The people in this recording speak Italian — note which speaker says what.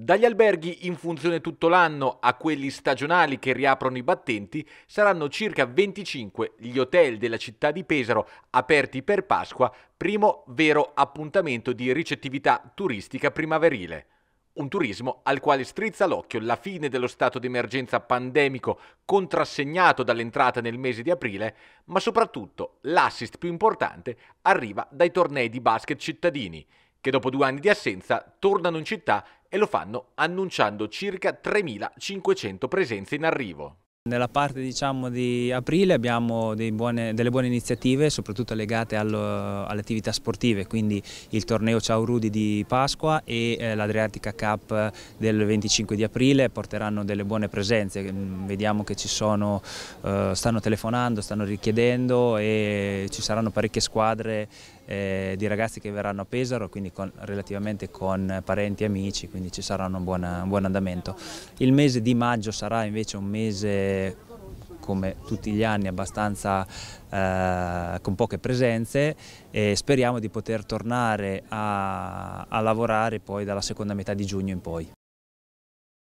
Speaker 1: Dagli alberghi in funzione tutto l'anno a quelli stagionali che riaprono i battenti saranno circa 25 gli hotel della città di Pesaro aperti per Pasqua, primo vero appuntamento di ricettività turistica primaverile. Un turismo al quale strizza l'occhio la fine dello stato d'emergenza pandemico contrassegnato dall'entrata nel mese di aprile, ma soprattutto l'assist più importante arriva dai tornei di basket cittadini, che dopo due anni di assenza tornano in città e lo fanno annunciando circa 3.500 presenze in arrivo.
Speaker 2: Nella parte diciamo, di aprile abbiamo buone, delle buone iniziative, soprattutto legate allo, alle attività sportive, quindi il torneo Ciao Rudi di Pasqua e eh, l'Adriatica Cup del 25 di aprile porteranno delle buone presenze. Vediamo che ci sono, eh, stanno telefonando, stanno richiedendo e ci saranno parecchie squadre eh, di ragazzi che verranno a Pesaro, quindi con, relativamente con parenti e amici, quindi ci sarà un, buona, un buon andamento. Il mese di maggio sarà invece un mese come tutti gli anni abbastanza eh, con poche presenze e speriamo di poter tornare a, a lavorare poi dalla seconda metà di giugno in poi.